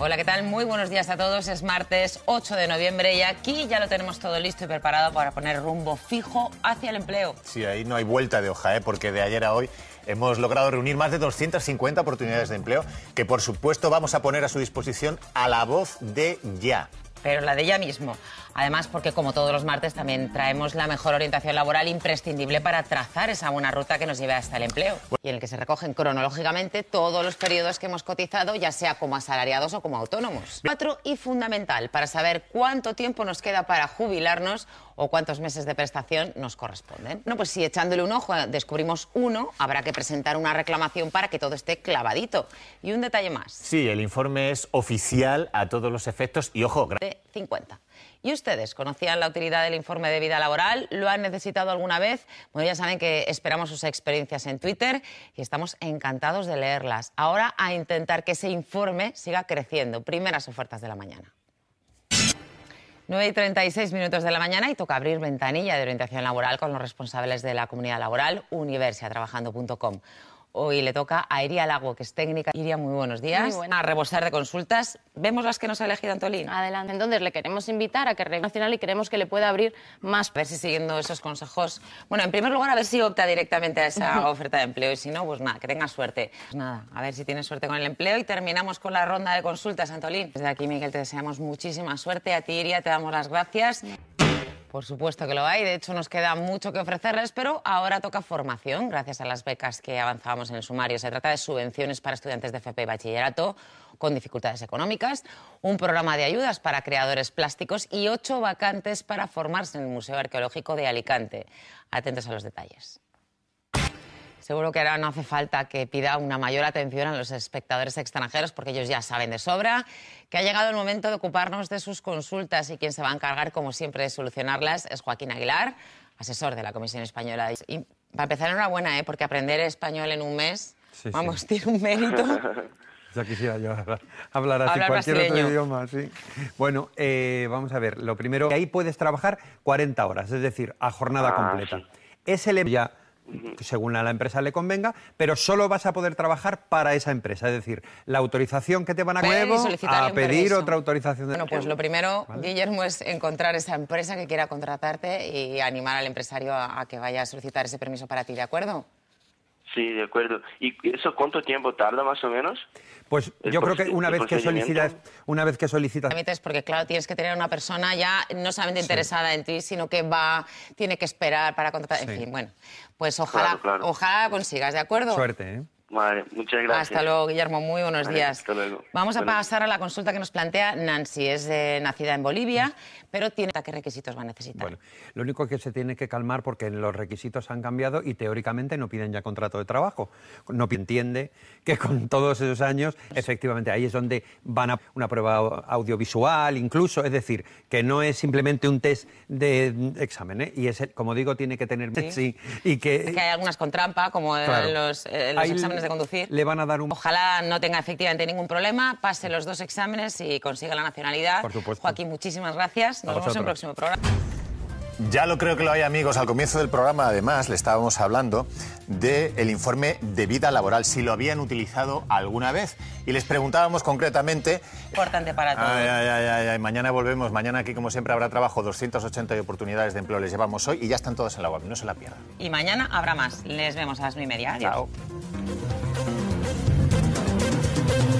Hola, ¿qué tal? Muy buenos días a todos. Es martes 8 de noviembre y aquí ya lo tenemos todo listo y preparado para poner rumbo fijo hacia el empleo. Sí, ahí no hay vuelta de hoja, ¿eh? porque de ayer a hoy hemos logrado reunir más de 250 oportunidades de empleo que, por supuesto, vamos a poner a su disposición a la voz de ya. Pero la de ya mismo. Además, porque como todos los martes también traemos la mejor orientación laboral imprescindible para trazar esa buena ruta que nos lleve hasta el empleo. Y en el que se recogen cronológicamente todos los periodos que hemos cotizado, ya sea como asalariados o como autónomos. Cuatro y fundamental para saber cuánto tiempo nos queda para jubilarnos o cuántos meses de prestación nos corresponden. No, pues si echándole un ojo descubrimos uno, habrá que presentar una reclamación para que todo esté clavadito. Y un detalle más. Sí, el informe es oficial a todos los efectos y ojo, de 50. ¿Y ustedes conocían la utilidad del informe de vida laboral? ¿Lo han necesitado alguna vez? Bueno, ya saben que esperamos sus experiencias en Twitter y estamos encantados de leerlas. Ahora a intentar que ese informe siga creciendo. Primeras ofertas de la mañana. 9 y 36 minutos de la mañana y toca abrir ventanilla de orientación laboral con los responsables de la comunidad laboral, universiatrabajando.com. Hoy le toca a Iria Lago, que es técnica. Iria, muy buenos días. Muy A rebosar de consultas. Vemos las que nos ha elegido Antolín. Adelante. Entonces, le queremos invitar a que Nacional y queremos que le pueda abrir más. A ver si siguiendo esos consejos. Bueno, en primer lugar, a ver si opta directamente a esa oferta de empleo y si no, pues nada, que tenga suerte. Pues nada, a ver si tiene suerte con el empleo y terminamos con la ronda de consultas, Antolín. Desde aquí, Miguel, te deseamos muchísima suerte. A ti, Iria, te damos las gracias. Por supuesto que lo hay, de hecho nos queda mucho que ofrecerles, pero ahora toca formación, gracias a las becas que avanzábamos en el sumario. Se trata de subvenciones para estudiantes de FP y bachillerato con dificultades económicas, un programa de ayudas para creadores plásticos y ocho vacantes para formarse en el Museo Arqueológico de Alicante. Atentos a los detalles. Seguro que ahora no hace falta que pida una mayor atención a los espectadores extranjeros porque ellos ya saben de sobra que ha llegado el momento de ocuparnos de sus consultas y quien se va a encargar, como siempre, de solucionarlas es Joaquín Aguilar, asesor de la Comisión Española. Y para empezar, enhorabuena, ¿eh? porque aprender español en un mes, vamos, tiene un mérito. Ya quisiera yo hablar, así, cualquier otro idioma, Bueno, eh, vamos a ver, lo primero, ahí puedes trabajar 40 horas, es decir, a jornada ah, completa. Es el em- según a la empresa le convenga, pero solo vas a poder trabajar para esa empresa. Es decir, la autorización que te van a pedir, a pedir otra autorización. De... Bueno, pues lo primero, Guillermo, es encontrar esa empresa que quiera contratarte y animar al empresario a que vaya a solicitar ese permiso para ti, ¿de acuerdo? Sí, de acuerdo. ¿Y eso cuánto tiempo tarda más o menos? Pues yo creo que una vez que solicitas, una vez que solicitas. Porque claro, tienes que tener una persona ya no solamente interesada en ti, sino que va, tiene que esperar para contratar. En fin, bueno, pues ojalá, ojalá consigas, ¿de acuerdo? Suerte, ¿eh? muchas gracias. Hasta luego, Guillermo. Muy buenos días. Hasta luego. Vamos a pasar a la consulta que nos plantea Nancy. Es nacida en Bolivia, pero tiene qué requisitos va a necesitar. Bueno, lo único que se tiene que calmar porque los requisitos han cambiado y teóricamente no piden ya contrato de trabajo. No entiende que con todos esos años, efectivamente, ahí es donde van a una prueba audiovisual, incluso, es decir, que no es simplemente un test de examen, ¿eh? y es, como digo, tiene que tener sí, y que, hay algunas con trampa, como eh, los, eh, los exámenes de conducir. Le van a dar Ojalá no tenga efectivamente ningún problema, pase los dos exámenes y consiga la nacionalidad. Por supuesto. Joaquín, muchísimas gracias. Nos vemos en el próximo programa. Ya lo creo que lo hay, amigos. Al comienzo del programa, además, le estábamos hablando del el informe de vida laboral, si lo habían utilizado alguna vez. Y les preguntábamos concretamente... Importante para todos. mañana volvemos. Mañana aquí, como siempre, habrá trabajo. 280 oportunidades de empleo les llevamos hoy y ya están todas en la web. No se la pierdan. Y mañana habrá más. Les vemos a las nueve y media. Chao. Thank you.